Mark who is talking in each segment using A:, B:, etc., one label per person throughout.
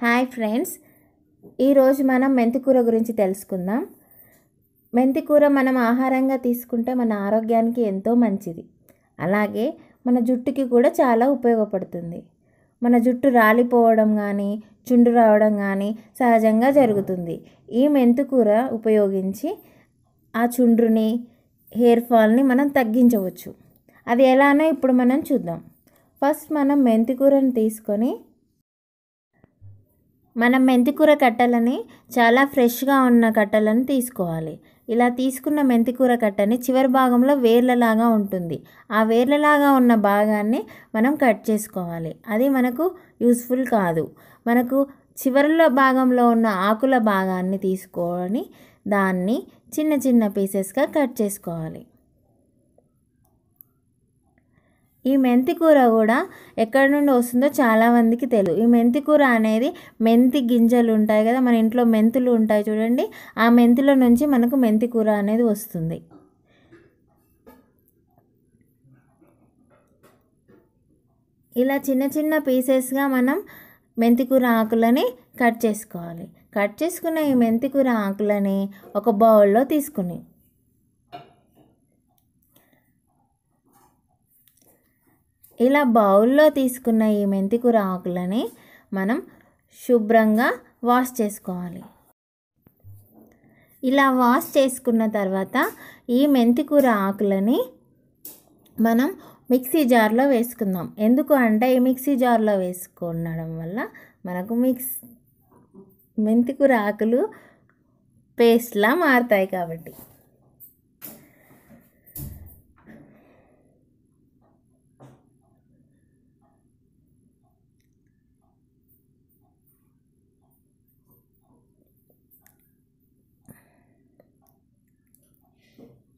A: hi friends ఈరోజు మనం మెంతికూర గురించి తెలుసుకుందాం మెంతికూర మనం ఆహారంగా తీసుకుంటే మన ఆరోగ్యానికి ఎంతో మంచిది అలాగే మన జుట్టుకి కూడా చాలా ఉపయోగపడుతుంది మన జుట్టు రాలిపోవడం కానీ చుండు రావడం కానీ సహజంగా జరుగుతుంది ఈ మెంతికూర ఉపయోగించి ఆ చుండ్రుని హెయిర్ ఫాల్ని మనం తగ్గించవచ్చు అది ఎలానో ఇప్పుడు మనం చూద్దాం ఫస్ట్ మనం మెంతికూరను తీసుకొని మనం మెంతికూర కట్టలని చాలా ఫ్రెష్గా ఉన్న కట్టలను తీసుకోవాలి ఇలా తీసుకున్న మెంతికూర కట్టని చివరి భాగంలో వేర్లలాగా ఉంటుంది ఆ వేర్లలాగా ఉన్న భాగాన్ని మనం కట్ చేసుకోవాలి అది మనకు యూస్ఫుల్ కాదు మనకు చివరిలో భాగంలో ఉన్న ఆకుల భాగాన్ని తీసుకొని దాన్ని చిన్న చిన్న పీసెస్గా కట్ చేసుకోవాలి ఈ మెంతి కూర కూడా ఎక్కడి నుండి వస్తుందో చాలామందికి తెలుసు ఈ మెంతి కూర అనేది మెంతి గింజలు ఉంటాయి కదా మన ఇంట్లో మెంతులు ఉంటాయి చూడండి ఆ మెంతుల నుంచి మనకు మెంతి కూర అనేది వస్తుంది ఇలా చిన్న చిన్న పీసెస్గా మనం మెంతికూర ఆకులని కట్ చేసుకోవాలి కట్ చేసుకున్న ఈ మెంతికూర ఆకులని ఒక బౌల్లో తీసుకుని ఇలా బౌల్లో తీసుకున్న ఈ మెంతికూర ఆకులని మనం శుభ్రంగా వాష్ చేసుకోవాలి ఇలా వాష్ చేసుకున్న తర్వాత ఈ మెంతికూర ఆకులని మనం మిక్సీ జార్లో వేసుకుందాం ఎందుకు అంటే ఈ మిక్సీ జార్లో వేసుకునడం వల్ల మనకు మిక్స్ మెంతికూర ఆకులు పేస్ట్లా మారుతాయి కాబట్టి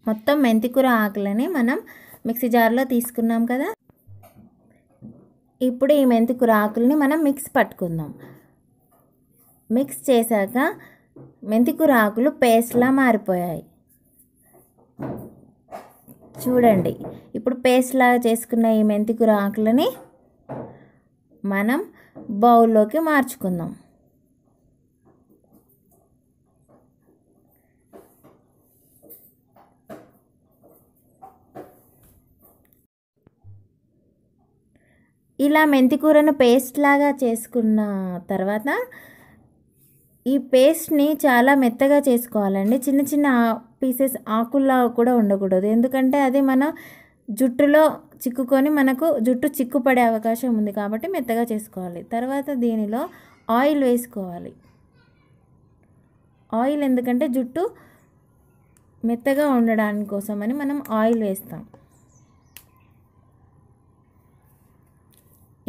A: మొత్తం మెంతికూర ఆకులని మనం మిక్సీ జార్లో తీసుకున్నాం కదా ఇప్పుడు ఈ మెంతికూర ఆకుల్ని మనం మిక్స్ పట్టుకుందాం మిక్స్ చేశాక మెంతికూర ఆకులు పేస్ట్లా మారిపోయాయి చూడండి ఇప్పుడు పేస్ట్లా చేసుకున్న ఈ మెంతికూర ఆకులని మనం బౌల్లోకి మార్చుకుందాం ఇలా మెంతికూరను పేస్ట్ లాగా చేసుకున్న తర్వాత ఈ పేస్ట్ని చాలా మెత్తగా చేసుకోవాలండి చిన్న చిన్న పీసెస్ ఆకుల్లా కూడా ఉండకూడదు ఎందుకంటే అది మన జుట్టులో చిక్కుకొని మనకు జుట్టు చిక్కుపడే అవకాశం ఉంది కాబట్టి మెత్తగా చేసుకోవాలి తర్వాత దీనిలో ఆయిల్ వేసుకోవాలి ఆయిల్ ఎందుకంటే జుట్టు మెత్తగా ఉండడానికి కోసమని మనం ఆయిల్ వేస్తాం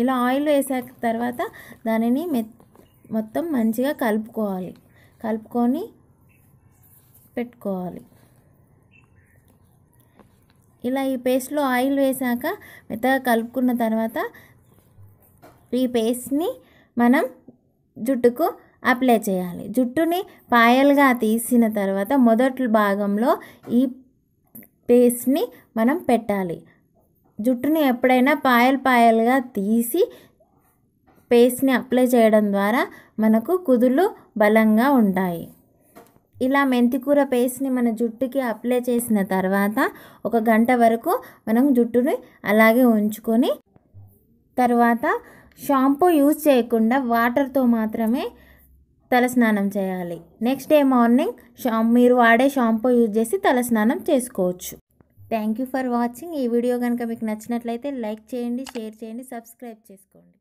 A: ఇలా ఆయిల్ వేసాక తర్వాత దానిని మొత్తం మంచిగా కలుపుకోవాలి కలుపుకొని పెట్టుకోవాలి ఇలా ఈ పేస్ట్లో ఆయిల్ వేసాక మెత్తగా కలుపుకున్న తర్వాత ఈ పేస్ట్ని మనం జుట్టుకు అప్లై చేయాలి జుట్టుని పాయలుగా తీసిన తర్వాత మొదటి భాగంలో ఈ పేస్ట్ని మనం పెట్టాలి జుట్టుని ఎప్పుడైనా పాయలు పాయలుగా తీసి పేస్ట్ని అప్లై చేయడం ద్వారా మనకు కుదులు బలంగా ఉంటాయి ఇలా మెంతికూర పేస్ట్ని మన జుట్టుకి అప్లై చేసిన తర్వాత ఒక గంట వరకు మనం జుట్టుని అలాగే ఉంచుకొని తర్వాత షాంపూ యూజ్ చేయకుండా వాటర్తో మాత్రమే తలస్నానం చేయాలి నెక్స్ట్ డే మార్నింగ్ షా మీరు వాడే షాంపూ యూజ్ చేసి తలస్నానం చేసుకోవచ్చు థ్యాంక్ యూ ఫర్ వాచింగ్ ఈ వీడియో కనుక మీకు నచ్చినట్లయితే లైక్ చేయండి షేర్ చేయండి సబ్స్క్రైబ్ చేసుకోండి